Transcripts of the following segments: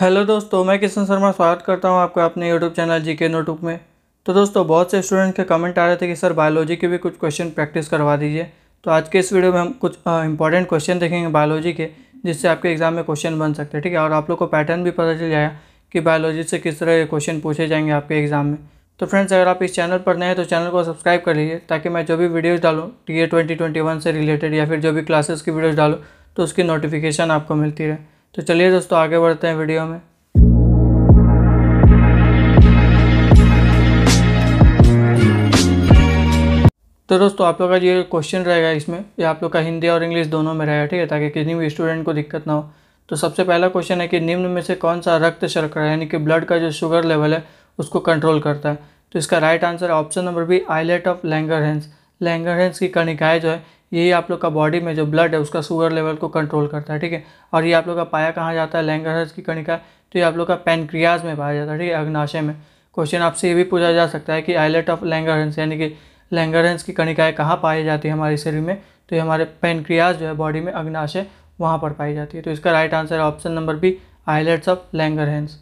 hello दोस्तों मैं किशन शर्मा स्वागत करता हूं आपका अपने यूट्यूब चैनल जी के नोटबुक में तो दोस्तों बहुत से स्टूडेंट के कमेंट आ रहे थे कि सर बायोलॉजी के भी कुछ क्वेश्चन प्रैक्टिस करवा दीजिए तो आज के इस वीडियो में हम कुछ इंपॉर्टेंट क्वेश्चन देखेंगे बायोलॉजी के जिससे आपके एग्जाम में क्वेश्चन बन सकते हैं ठीक है और आप लोग को पैटर्न भी पता चल जाएगा कि बायोलॉजी से किस तरह के क्वेश्चन पूछे जाएंगे आपके एग्जाम में तो फ्रेंड्स अगर आप इस चैनल पर नए हैं तो चैनल को सब्सक्राइब कर लीजिए ताकि मैं जो भी वीडियोज़ डालूँ T A twenty twenty one से रिलेटेड या फिर जो भी क्लासेस की वीडियोज़ डालूँ तो उसकी नोटिफिकेशन आपको मिलती रहे तो चलिए दोस्तों आगे बढ़ते हैं वीडियो में तो दोस्तों आप लोग का ये क्वेश्चन रहेगा इसमें ये आप लोग का हिंदी और इंग्लिश दोनों में रहेगा ठीक है ताकि किसी भी स्टूडेंट को दिक्कत ना हो तो सबसे पहला क्वेश्चन है कि निम्न में से कौन सा रक्त शर्करा यानी कि ब्लड का जो शुगर लेवल है उसको कंट्रोल करता है तो इसका right answer option number B islet of Langerhans Langerhans की कणिकाएँ जो है यही आप लोग का बॉडी में जो ब्लड है उसका शुगर लेवल को कंट्रोल करता है ठीक है और ये आप लोग का पाया कहाँ जाता है लैंगरहर्ज की कणिका तो ये आप लोग का पेनक्रियाज में पाया जाता है ठीक है अग्नाशय में क्वेश्चन आपसे ये भी पूछा जा सकता है कि आइलेट ऑफ लैंगरेंस यानी कि लैंगरेंस की कणिकाएँ कहाँ पाई जाती है हमारे शरीर में तो ये हमारे पेनक्रियाज जो है बॉडी में अग्नाशय वहाँ पर पाई जाती है तो इसका राइट आंसर है option number B islets of Langerhans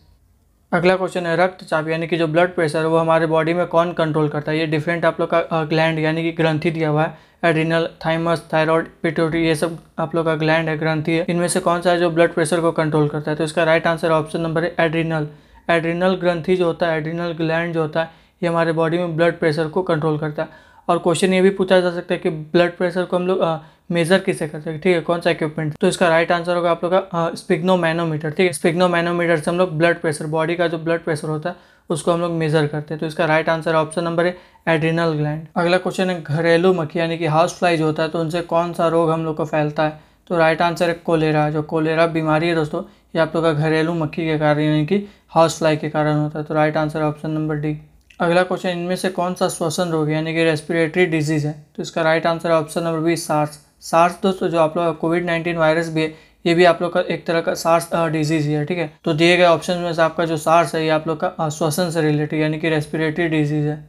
अगला क्वेश्चन है रक्तचाप यानी कि जो ब्लड प्रेशर है वो हमारे बॉडी में कौन कंट्रोल करता है ये डिफरेंट आप लोग का ग्लैंड यानी कि ग्रंथि दिया हुआ है एड्रिनल थाइमस थायराइड पिट्यूटरी ये सब आप लोग का ग्लैंड है ग्रंथि है इनमें से कौन सा है जो ब्लड प्रेशर को कंट्रोल करता है तो इसका राइट आंसर ऑप्शन नंबर है एड्रिनल एड्रिनल ग्रंथि जो होता है एड्रिनल ग्लैंड जो होता है ये हमारे बॉडी में ब्लड प्रेशर को कंट्रोल करता है और क्वेश्चन ये भी पूछा जा सकता है कि ब्लड प्रेशर को हम लोग मेजर किसे करते हैं ठीक है कौन सा इक्विपमेंट तो इसका राइट आंसर होगा आप लोग का स्पिग्नोमैनोमीटर ठीक है स्पिग्नोमैनोमीटर से हम लोग ब्लड प्रेशर बॉडी का जो ब्लड प्रेशर होता है उसको हम लोग मेज़र करते हैं तो इसका राइट आंसर ऑप्शन नंबर है एड्रिनल ग्लैंड अगला क्वेश्चन है घरेलू मक्खी यानी कि हाउस फ्लाई जो होता है तो उनसे कौन सा रोग हम लोग को फैलता है तो राइट आंसर है कोलेरा जो कोलेरा बीमारी है दोस्तों ये आप लोग का घरेलू मक्खी के कारण यानी कि हाउस फ्लाई के कारण होता है तो right answer option number D अगला क्वेश्चन इनमें से कौन सा श्वसन रोग है यानी कि रेस्पिरेटरी डिजीज़ है तो इसका right answer option number B SARS SARS दोस्तों जो आप लोग कोविड नाइन्टीन वायरस भी है ये भी आप लोग का एक तरह का सार्स डिजीज है ठीक है तो दिए गए ऑप्शन में से आपका जो सार्स है ये आप लोग का श्वसन से रिलेटेड यानी कि रेस्पिरेटरी डिजीज है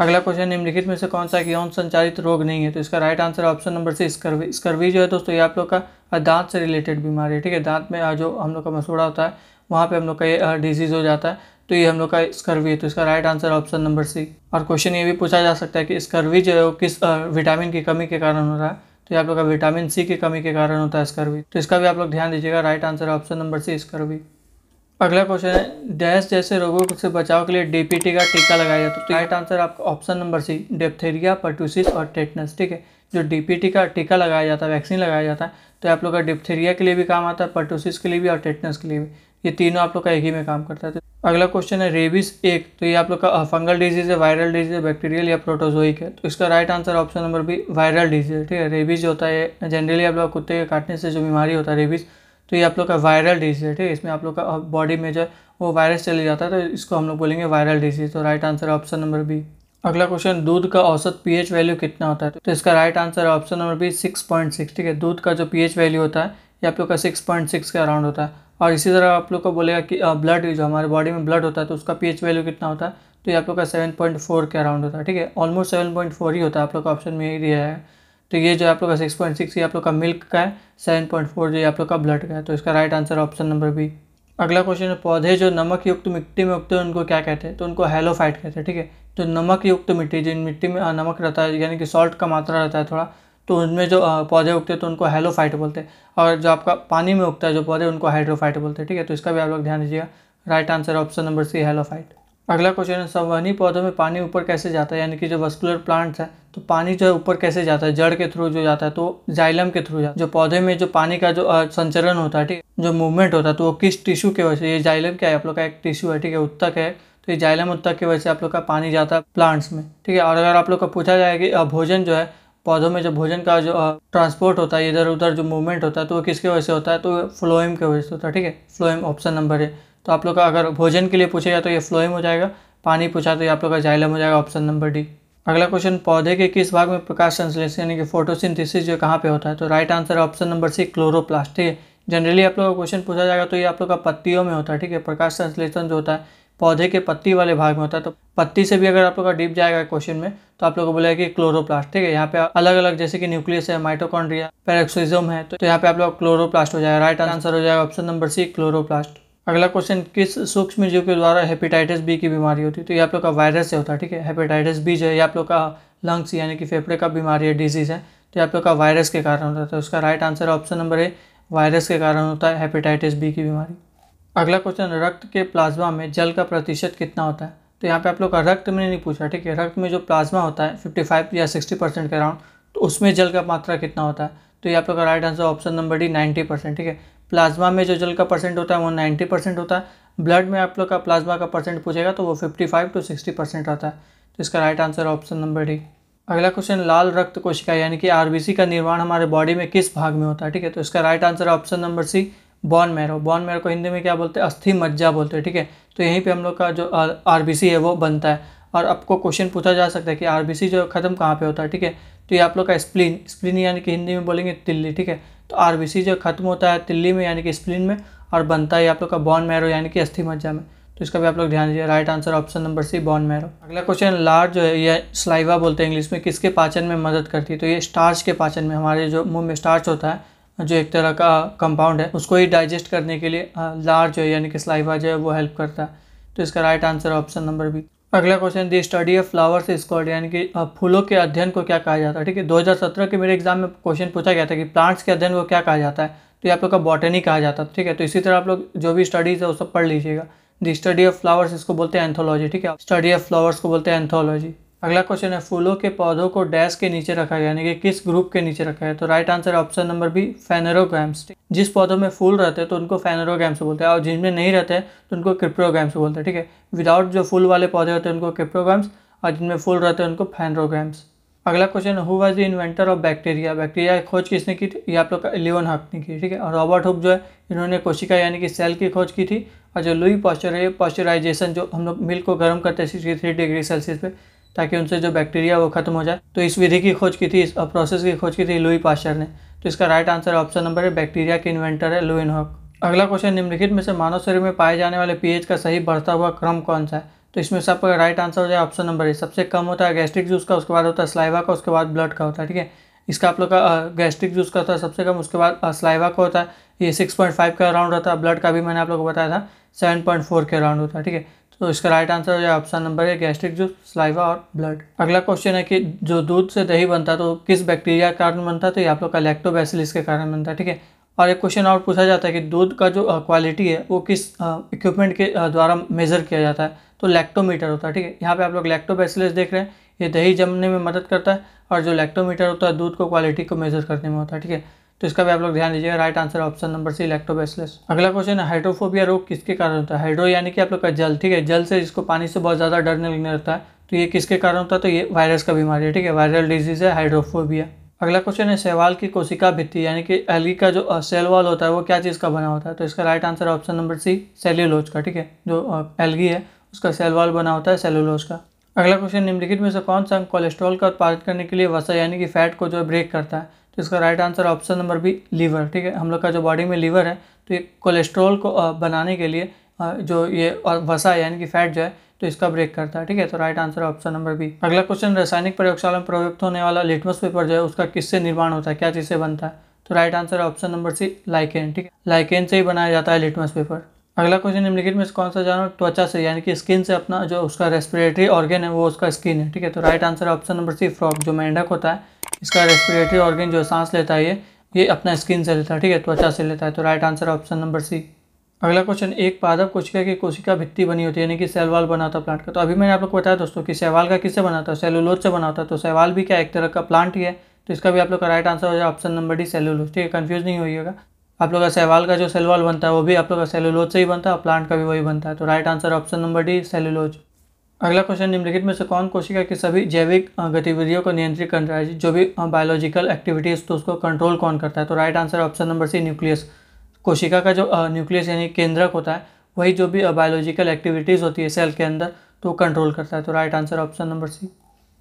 अगला क्वेश्चन निम्नलिखित में से कौन सा यौन संचालित रोग नहीं है तो इसका right answer option number C scurvy scurvy जो है दोस्तों ये आप लोग का दांत से रिलेटेड बीमारी है ठीक है दांत में जो हम लोग का मसूड़ा होता है वहाँ पे हम लोग का ये डिजीज़ हो जाता है तो ये हम लोग का स्कर्वी है तो इसका right answer option number C और क्वेश्चन ये भी पूछा जा सकता है कि स्कर्वी जो है वो किस विटामिन की कमी के कारण हो रहा है तो ये आप लोग का विटामिन सी की कमी के कारण होता है स्कर्वी तो इसका भी आप लोग ध्यान दीजिएगा right answer option number C scurvy अगला क्वेश्चन है डैश जैसे रोगों से बचाव के लिए डीपीटी का टीका लगाया जाता है तो राइट आंसर आपका option number C diphtheria pertussis और टेटनस ठीक है जो डीपीटी का टीका लगाया जाता है वैक्सीन लगाया जाता है तो आप लोग का डिप्थेरिया के लिए भी काम आता है पर्टूसिस के लिए भी और टेटनस के लिए भी ये तीनों आप लोग का एक ही में काम करता है अगला क्वेश्चन है रेबिस एक तो ये आप लोग का फंगल डिजीज है वायरल डिजीज है बैक्टीरियल या प्रोटोजोइक है तो इसका right answer option number B viral disease है ठीक है रेबीज जो होता है जनरली आप लोग कुत्ते के काटने से जो बीमारी होता है रेबीज तो ये आप लोग का वायरल डिजीज है ठीक है इसमें आप लोग का बॉडी में जो वो वायरस चले जाता है तो इसको हम लोग बोलेंगे वायरल डिजीज तो right answer option number B अगला क्वेश्चन दूध का औसत पीएच वैल्यू कितना होता है तो इसका right answer option number B six point six ठीक है दूध का जो पीएच वैल्यू होता है ये आप लोग का सिक्स पॉइंट सिक्स के अराउंड होता है और इसी तरह आप लोग को बोलेगा कि ब्लड जो हमारे बॉडी में ब्लड होता है तो उसका पीएच वैल्यू कितना होता है तो ये आप लोग का सेवन पॉइंट फोर के अराउंड होता है ठीक है ऑलमोस्ट सेवन पॉइंट फोर ही होता है आप लोग का ऑप्शन में ही दिया है तो ये जो आप लोग का सिक्स पॉइंट सिक्स ये आप लोग का मिल्क का है सेवन पॉइंट फोर आप लोग का ब्लड का है तो इसका right answer option number B अगला क्वेश्चन है पौधे जो नमक युक्त मिट्टी में उगते हैं उनको क्या कहते हैं तो उनको हेलोफाइट कहते हैं ठीक है तो नमक युक्त मिट्टी जिन मिट्टी में नमक रहता है यानी कि सॉल्ट का मात्रा रहता है थोड़ा तो उनमें जो पौधे उगते हैं तो उनको हेलोफाइट बोलते हैं और जो आपका पानी में उगता है जो पौधे उनको हाइड्रोफाइट बोलते हैं ठीक है तो इसका भी आप लोग ध्यान दीजिएगा right answer option number C halophyte अगला क्वेश्चन है संवहनी पौधों में पानी ऊपर कैसे जाता है यानी कि जो वस्कुलर प्लांट्स है तो पानी जो है ऊपर कैसे जाता है जड़ के थ्रू जो जाता है तो जाइलम के थ्रू जाता है जो पौधे में जो पानी का जो संचरण होता है ठीक जो मूवमेंट होता है तो वो किस टिश्यू के वजह से ये जाइलम क्या है आप लोग का एक टिश्यू है ठीक है उत्तक है तो ये जाइलम उत्तक की वजह से आप लोग का पानी जाता है प्लांट्स में ठीक है और अगर आप लोग का पूछा जाए कि भोजन जो है पौधों में जो भोजन का जो ट्रांसपोर्ट होता है इधर उधर जो मूवमेंट होता है तो वो किसके वजह से होता है तो फ्लोएम के वजह से होता है ठीक है फ्लोएम ऑप्शन नंबर है तो आप लोग का अगर भोजन के लिए पूछेगा तो ये फ्लोएम हो जाएगा पानी पूछा तो ये आप लोग का जाइलम हो जाएगा ऑप्शन नंबर डी अगला क्वेश्चन पौधे के किस भाग में प्रकाश संश्लेषण यानी कि फोटोसिंथेसिस जो कहाँ पे होता है तो राइट आंसर है ऑप्शन नंबर सी क्लोरोप्लास्ट ठीक है जनरली आप लोग का क्वेश्चन पूछा जाएगा तो ये आप लोग का पत्तियों में होता है ठीक है प्रकाश संश्लेषण जो होता है पौधे के पत्ती वाले भाग में होता है तो पत्ती से भी अगर आप लोग का डीप जाएगा क्वेश्चन में तो आप लोग को बोलेगा कि क्लोरोप्लास्ट ठीक है यहाँ पे अलग अलग जैसे कि न्यूक्लियस है माइटोकॉन्ड्रिया पेरेक्सोइजम है तो यहाँ पे आप लोग क्लोरोप्लास्ट हो जाएगा राइट आंसर हो जाएगा ऑप्शन नंबर सी क्लोरोप्लास्ट अगला क्वेश्चन किस सूक्ष्म जीव के द्वारा हेपेटाइटिस बी की बीमारी होती है तो ये आप लोग का वायरस से होता है ठीक है हेपेटाइटिस बी जो है ये आप लोग का लंग्स यानी कि फेफड़े का बीमारी है डिजीज़ है तो ये आप लोग का वायरस के कारण होता है तो उसका right answer option number A virus के कारण होता है हेपेटाइटिस बी की बीमारी अगला क्वेश्चन रक्त के प्लाज्मा में जल का प्रतिशत कितना होता है तो यहाँ पे आप लोग का रक्त मैंने नहीं पूछा ठीक है रक्त में जो प्लाज्मा होता है 55 या 60 परसेंट के अराउंड तो उसमें जल का मात्रा कितना होता है तो ये आप लोग का right answer option number D 90 percent ठीक है प्लाज्मा में जो जल का परसेंट होता है वो नाइन्टी परसेंट होता है ब्लड में आप लोग का प्लाज्मा का परसेंट पूछेगा तो वो फिफ्टी टू सिक्सटी परसेंट रहता है तो इसका right answer option number D अगला क्वेश्चन लाल रक्त कोशिका यानी कि आर का निर्माण हमारे बॉडी में किस भाग में होता है ठीक है तो इसका right answer option number C bone marrow बॉन मैरो को हिंदी में क्या बोलते हैं अस्थि मज्जा बोलते हैं ठीक है तो यहीं पे हम लोग का जो आर है वो बनता है और आपको क्वेश्चन पूछा जा सकता है कि आर जो ख़त्म कहाँ पे होता है ठीक है तो ये आप लोग का स्प्लिन स्प्लिन यानी कि हिंदी में बोलेंगे तिल्ली ठीक है तो आर जो ख़त्म होता है तिल्ली में यानी कि स्प्लिन में और बनता है आप लोग का बॉन मैरो यानी कि अस्थि मज्जा में तो इसका भी आप लोग ध्यान दीजिए right answer option number C bone marrow अगला क्वेश्चन लार जो है यह स्लाइवा बोलते हैं इंग्लिश में किसके पाचन में मदद करती है तो ये स्टार्च के पाचन में हमारे जो मुंह में स्टार्च होता है जो एक तरह का कंपाउंड है उसको ही डाइजेस्ट करने के लिए लार्ज है यानी कि स्लाइवा जो है वो हेल्प करता है तो इसका right answer option number B अगला question the study of flowers is called यानी कि फूलों के अध्ययन को क्या कहा जाता है ठीक है 2017 के मेरे एग्जाम में क्वेश्चन पूछा गया था कि प्लांट्स के अध्ययन को क्या कहा जाता है तो ये आप लोग का बॉटनी कहा जाता है ठीक है तो इसी तरह आप लोग जो भी स्टडीज़ है वो सब पढ़ लीजिएगा दी स्टडी ऑफ फ्लावर्स इसको बोलते हैं एंथोलॉजी ठीक है स्टडी ऑफ फ्लावर्स को बोलते हैं एंथोलॉजी अगला क्वेश्चन है फूलों के पौधों को डैश के नीचे रखा गया यानी कि किस ग्रुप के नीचे रखा तो है तो right answer option number B phanerogams जिस पौधों में फूल रहते हैं तो उनको फेनरोग्राम्स बोलते हैं और जिनमें नहीं रहते तो उनको क्रिप्रोग्राम्स बोलते हैं ठीक है विदाउट जो फूल वाले पौधे होते हैं उनको क्रिप्रोग्राम्स और जिनमें फूल रहते हैं उनको फेनरोग्राम्स अगला question who was the inventor of bacteria bacteria की खोज किसने की थी ये आप लोग का लियोन हक ने की ठीक है और रॉबर्ट हुक जो है इन्होंने कोशिका यानी कि सेल की खोज की थी और जो लुई पॉस्चर है पॉस्चराइजेशन जो हम लोग मिल्क को गर्म करते हैं सिक्सटी थ्री डिग्री सेल्सियस पे ताकि उनसे जो बैक्टीरिया वो खत्म हो जाए तो इस विधि की खोज की थी इस प्रोसेस की खोज की थी लुई पास्चर ने तो इसका राइट आंसर ऑप्शन नंबर है बैक्टीरिया के इन्वेंटर है लुइन हॉक अगला क्वेश्चन निम्नलिखित में से मानव शरीर में पाए जाने वाले पीएच का सही बढ़ता हुआ क्रम कौन सा है तो इसमें सबका राइट आंसर हो जाए ऑप्शन नंबर है सबसे कम होता है गैस्ट्रिक जूस का उसके बाद होता है स्लाइवा का उसके बाद ब्लड का होता है ठीक है इसका आप लोग का गैस्ट्रिक जूस का होता है सबसे कम उसके बाद स्लाइवा का होता है ये सिक्स पॉइंट फाइव का राउंड होता है ब्लड का भी मैंने आप लोग को बताया था सेवन पॉइंट फोर के राउंड होता है ठीक है तो इसका राइट आंसर हो जाए ऑप्शन नंबर है गैस्ट्रिक जूस स्लाइवा और ब्लड अगला क्वेश्चन है कि जो दूध से दही बनता है तो किस बैक्टीरिया के कारण बनता है तो ये आप लोग का लैक्टोबैसिलिस के कारण बनता है ठीक है और एक क्वेश्चन और पूछा जाता है कि दूध का जो क्वालिटी है वो किस इक्विपमेंट के द्वारा मेजर किया जाता है तो लैक्टोमीटर होता है ठीक है यहाँ पे आप लोग लैक्टोबैसिलस देख रहे हैं ये दही जमने में मदद करता है और जो लैक्टोमीटर होता है दूध को क्वालिटी को मेजर करने में होता है ठीक है तो इसका भी आप लोग ध्यान दीजिएगा right answer option number C lactobacillus अगला क्वेश्चन है हाइड्रोफोबिया रोग किसके कारण होता है हाइड्रो यानी कि आप लोग का जल ठीक है जल से जिसको पानी से बहुत ज़्यादा डरने लगने रहता है तो ये किसके कारण होता है तो ये वायरस का बीमारी है ठीक है वायरल डिजीज है हाइड्रोफोबिया अगला क्वेश्चन है सेवाल की कोशिका भित्ति यानी कि एलगी का जो सेल वॉल होता है वो क्या चीज़ का बना होता है तो इसका right answer option number C cellulose का ठीक है जो एलगी है उसका सेल वॉल बना होता है सेल्यूलोज का अगला क्वेश्चन निम्नलिखित में से कौन सा कोलेस्ट्रॉल का उत्पादन करने के लिए वसा यानी कि फैट को जो ब्रेक करता है तो इसका right answer option number B liver ठीक है हम लोग का जो बॉडी में लीवर है तो ये कोलेस्ट्रॉल को बनाने के लिए जो ये वसा यानी कि फैट जो है तो इसका ब्रेक करता है ठीक है तो right answer option number B अगला क्वेश्चन रासायनिक प्रयोगशाला में प्रयुक्त होने वाला लिटमस पेपर जो है उसका किससे निर्माण होता है क्या चीज़ से बनता है तो right answer option number C lichen ठीक है लाइकेन से ही बनाया जाता है लिटमस पेपर अगला क्वेश्चन निम्नलिखित में कौन सा जानवर त्वचा से यानी कि स्किन से अपना जो उसका रेस्पिरेटरी ऑर्गेन है वो उसका स्किन है ठीक है तो right answer option number C frog जो मेंढक होता है इसका रेस्पिरेटरी ऑर्गेन जो सांस लेता है ये ये अपना स्किन से लेता है ठीक है त्वचा तो अच्छा से लेता है तो right answer option number C अगला क्वेश्चन एक पादप कोशिका की कोशिका भित्ति बनी होती है यानी कि सेलवाल बनाता है प्लांट का तो अभी मैंने आप लोग को बताया दोस्तों कि सेवाल का किससे बनाता है सेलुलोज से बनाता है तो सेवाल भी क्या एक तरह का प्लांट ही है तो इसका भी आप लोग का राइट आंसर हो जाए ऑप्शन नंबर डी सेलुलोज ठीक है कन्फ्यूज नहीं होइएगा आप लोग का सेवाल का जो सेलवाल बनता है वो भी आप लोग का सेलुलोज से ही बनता है प्लांट का भी वही बनता है तो right answer option number D cellulose अगला क्वेश्चन निम्नलिखित में से कौन कोशिका की सभी जैविक गतिविधियों को नियंत्रित कर रहा है जो भी बायोलॉजिकल एक्टिविटीज़ तो उसको कंट्रोल कौन करता है तो right answer option number C nucleus कोशिका का जो न्यूक्लियस यानी केंद्रक होता है वही जो भी बायोलॉजिकल एक्टिविटीज़ होती है सेल के अंदर तो कंट्रोल करता है तो right answer option number C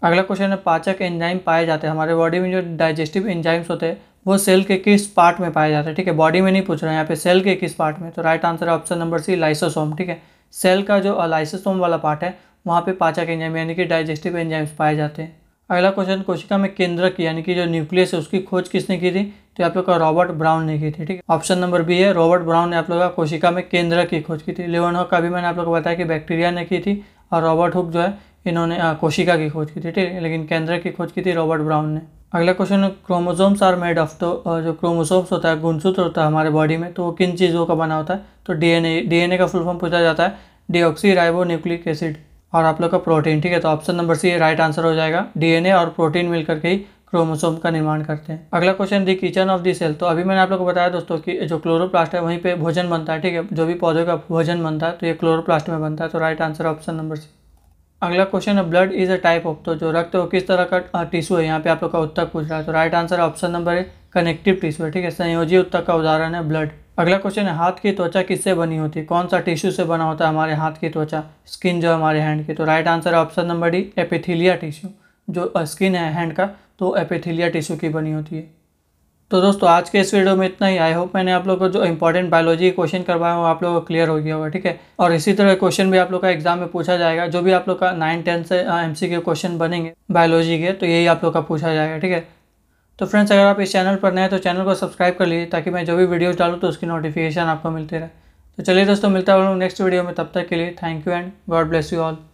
अगला क्वेश्चन है पाचक एंजाइम पाए जाते हैं हमारे बॉडी में जो डाइजेस्टिव एंजाइम्स होते हैं वो सेल के किस पार्ट में पाए जाते हैं ठीक है बॉडी में नहीं पूछ रहे हैं यहाँ पे सेल के किस पार्ट में तो राइट आंसर है ऑप्शन नंबर सी लाइसोसोम ठीक है सेल का जो लाइसोसोम वाला पार्ट है वहाँ पे पाचक एंजाइम यानी कि डाइजेस्टिव एंजाइम्स पाए जाते हैं अगला क्वेश्चन कोशिका में केंद्रक यानी कि जो न्यूक्लियस है उसकी खोज किसने की थी तो आप लोग का रॉबर्ट ब्राउन ने की थी ठीक है ऑप्शन नंबर बी है रॉबर्ट ब्राउन ने आप लोग का कोशिका में केंद्रक की खोज की थी लेवन का भी मैंने आप लोग को बताया कि बैक्टीरिया ने की थी और रॉबर्ट हुक जो है इन्होंने कोशिका की खोज की थी ठीक है लेकिन केंद्रक की खोज की थी रॉबर्ट ब्राउन ने अगला question chromosomes are made of तो जो क्रोमोसोम्स होता है गुणसूत्र होता है हमारे बॉडी में तो वो किन चीज़ों का बना होता है तो डीएनए डीएनए का फुल फॉर्म पूछा जाता है डीऑक्सी राइबो न्यूक्लिक एसिड और आप लोग का प्रोटीन ठीक है तो option number C right answer हो जाएगा डीएनए और प्रोटीन मिलकर के ही क्रोमोसोम का निर्माण करते हैं अगला question the kitchen of the cell तो अभी मैंने आप लोग को बताया दोस्तों कि जो क्लोरोप्लास्ट है वहीं पे भोजन बनता है ठीक है जो भी पौधे का भोजन बनता है तो ये क्लोरोप्लास्ट में बनता है तो right answer option number C अगला क्वेश्चन है blood is a type of तो जो रक्त हो किस तरह का टिश्यू है यहाँ पे आप लोग का उत्तर पूछ रहा है तो राइट आंसर ऑप्शन नंबर है कनेक्टिव टिश्यू है ठीक है संयोजी उत्तक का उदाहरण है ब्लड अगला क्वेश्चन है हाथ की त्वचा किससे बनी होती है कौन सा टिश्यू से बना होता है हमारे हाथ की त्वचा स्किन जो हमारे हैंड की तो राइट आंसर है option number D epithelia tissue जो स्किन है हैंड का तो एपिथीलिया टिश्यू की बनी होती है तो दोस्तों आज के इस वीडियो में इतना ही आई होप मैंने आप लोग को जो इंपॉर्टेंट बायोलॉजी क्वेश्चन करवाया हूँ आप लोगों को क्लियर हो गया होगा ठीक है और इसी तरह क्वेश्चन भी आप लोग का एग्जाम में पूछा जाएगा जो भी आप लोग का नाइन टेन से एम क्वेश्चन बनेंगे बायोलॉजी के तो यही आप लोग का पूछा जाएगा ठीक है तो फ्रेंड्स अगर आप इस चैनल पर नए हैं तो चैनल को सब्सक्राइब कर लीजिए ताकि मैं जो भी वीडियोज़ डालूँ तो उसकी नोटिफिकेशन आपको मिलते रहे तो चलिए दोस्तों मिलता हूँ नेक्स्ट वीडियो में तब तक के लिए thank you and God bless you all